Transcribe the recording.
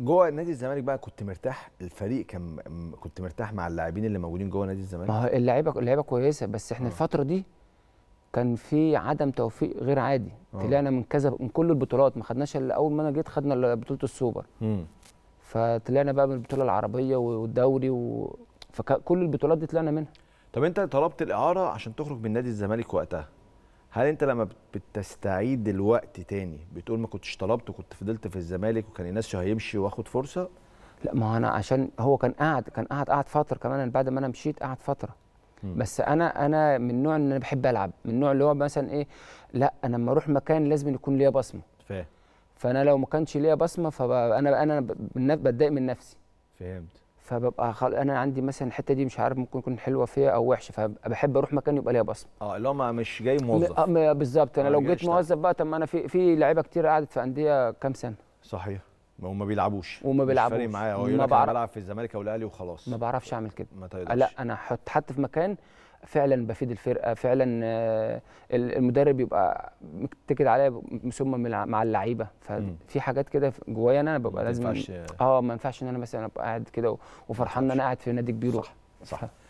جوه نادي الزمالك بقى كنت مرتاح الفريق كان كنت مرتاح مع اللاعبين اللي موجودين جوه نادي الزمالك ما هو اللعيبه اللعيبه كويسه بس احنا أوه. الفتره دي كان في عدم توفيق غير عادي آه. طلعنا من كذا من كل البطولات ما خدناش اول ما انا جيت خدنا بطوله السوبر فطلعنا بقى من البطوله العربيه والدوري و... فكل البطولات دي طلعنا منها طب انت طلبت الاعاره عشان تخرج من نادي الزمالك وقتها هل انت لما بتستعيد الوقت تاني بتقول ما كنتش طلبت وكنت فضلت في الزمالك وكان الناس هيمشي واخد فرصه لا ما انا عشان هو كان قاعد كان قاعد قاعد فتره كمان بعد ما انا مشيت قاعد فتره م. بس انا انا من نوع ان انا بحب العب من نوع اللي هو مثلا ايه لا انا لما اروح مكان لازم يكون ليا بصمه فاهم فانا لو ما كانش ليا بصمه فانا انا بتضايق من نفسي فهمت فببقى خل... انا عندي مثلا الحته دي مش عارف ممكن تكون حلوه فيها او وحشه فبحب اروح مكان يبقى ليا بصمه اه اللي هو مش جاي موظف آه، بالظبط انا آه، لو جيت موظف بقى طب ما انا في في لعيبه كتير قعدت في انديه كام سنه صحيح وما بيلعبوش وما بيلعبوش فارق معايا هو يقول لك انا بلعب في الزمالك او الاهلي وخلاص ما بعرفش اعمل كده ما تقدرش لا انا احط حد في مكان فعلا بفيد الفرقه فعلا آه، المدرب يبقى متكد عليا مسمى مع اللعيبه ففي حاجات كده جوايا انا ببقى لازم اه ما ينفعش ان انا مثلا ابقى قاعد كده وفرحان ان انا قاعد في نادي كبير صح صح